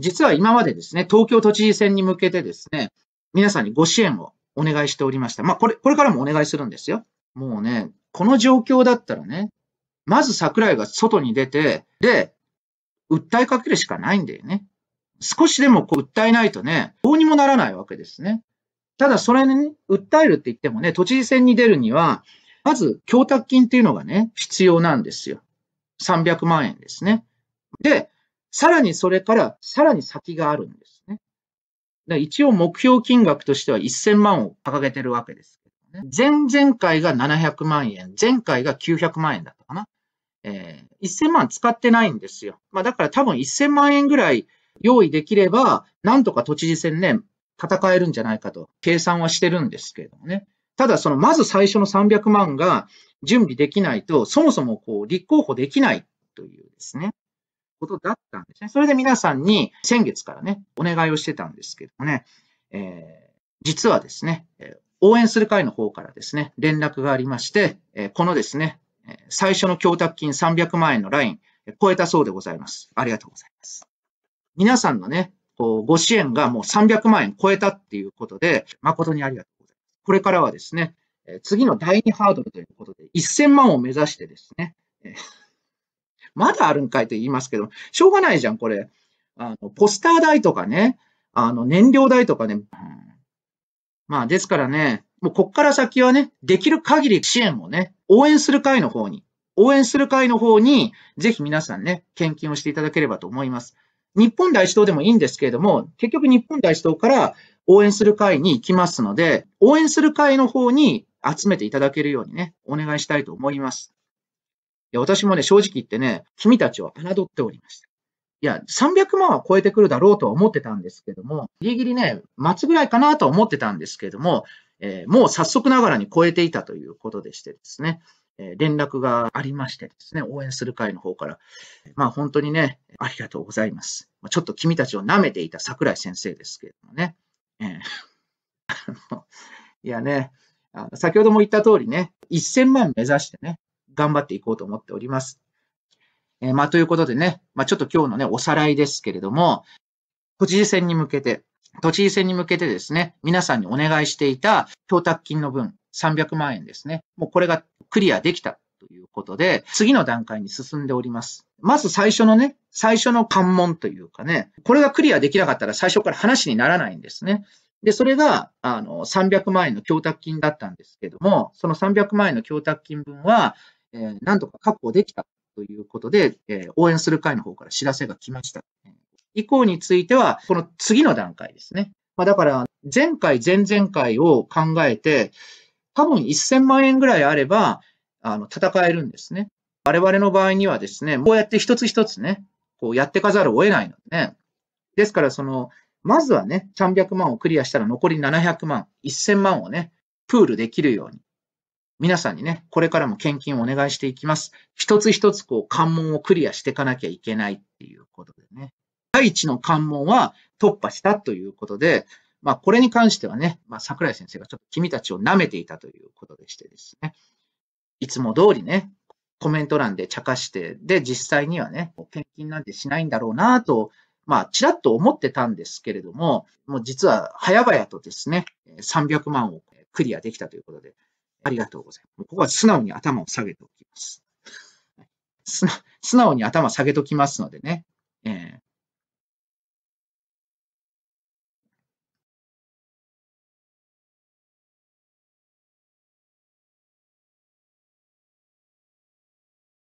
実は今までですね、東京都知事選に向けてですね、皆さんにご支援をお願いしておりました。まあ、これ、これからもお願いするんですよ。もうね、この状況だったらね、まず桜井が外に出て、で、訴えかけるしかないんだよね。少しでもこう訴えないとね、どうにもならないわけですね。ただ、それに、ね、訴えるって言ってもね、都知事選に出るには、まず、供託金っていうのがね、必要なんですよ。300万円ですね。で、さらにそれから、さらに先があるんですね。一応目標金額としては1000万を掲げてるわけです前々回が700万円、前回が900万円だったかな。えー、1000万使ってないんですよ。まあだから多分1000万円ぐらい用意できれば、なんとか都知事選ね、戦えるんじゃないかと計算はしてるんですけれどもね。ただそのまず最初の300万が準備できないと、そもそもこう立候補できないというですね。ことだったんですね。それで皆さんに先月からね、お願いをしてたんですけどもね、えー、実はですね、応援する会の方からですね、連絡がありまして、このですね、最初の供託金300万円のライン、超えたそうでございます。ありがとうございます。皆さんのね、ご支援がもう300万円超えたっていうことで、誠にありがとうございます。これからはですね、次の第2ハードルということで、1000万を目指してですね、まだあるんかいと言いますけど、しょうがないじゃん、これ。あの、ポスター代とかね、あの、燃料代とかね。まあ、ですからね、もうこっから先はね、できる限り支援をね、応援する会の方に、応援する会の方に、ぜひ皆さんね、献金をしていただければと思います。日本第一党でもいいんですけれども、結局日本第一党から応援する会に行きますので、応援する会の方に集めていただけるようにね、お願いしたいと思います。や、私もね、正直言ってね、君たちを侮っておりました。いや、300万は超えてくるだろうとは思ってたんですけども、ギリギリね、待つぐらいかなとは思ってたんですけども、えー、もう早速ながらに超えていたということでしてですね、えー、連絡がありましてですね、応援する会の方から、まあ本当にね、ありがとうございます。ちょっと君たちを舐めていた桜井先生ですけれどもね、えー、いやね、あの先ほども言った通りね、1000万目指してね、頑張っていこうと思っております。えー、まあ、ということでね、まあ、ちょっと今日のね、おさらいですけれども、都知事選に向けて、都知事選に向けてですね、皆さんにお願いしていた供託金の分、300万円ですね。もうこれがクリアできたということで、次の段階に進んでおります。まず最初のね、最初の関門というかね、これがクリアできなかったら最初から話にならないんですね。で、それが、あの、300万円の供託金だったんですけども、その300万円の供託金分は、えー、なんとか確保できたということで、えー、応援する会の方から知らせが来ました。以降については、この次の段階ですね。まあ、だから、前回、前々回を考えて、多分1000万円ぐらいあれば、あの、戦えるんですね。我々の場合にはですね、こうやって一つ一つね、こうやってかざるを得ないのでね。ですから、その、まずはね、300万をクリアしたら残り700万、1000万をね、プールできるように。皆さんにね、これからも献金をお願いしていきます。一つ一つこう関門をクリアしていかなきゃいけないっていうことでね。第一の関門は突破したということで、まあこれに関してはね、まあ桜井先生がちょっと君たちを舐めていたということでしてですね。いつも通りね、コメント欄で茶化して、で、実際にはね、献金なんてしないんだろうなと、まあ、ちらっと思ってたんですけれども、もう実は早々とですね、300万をクリアできたということで、ありがとうございます。ここは素直に頭を下げておきます。素直に頭下げときますのでね。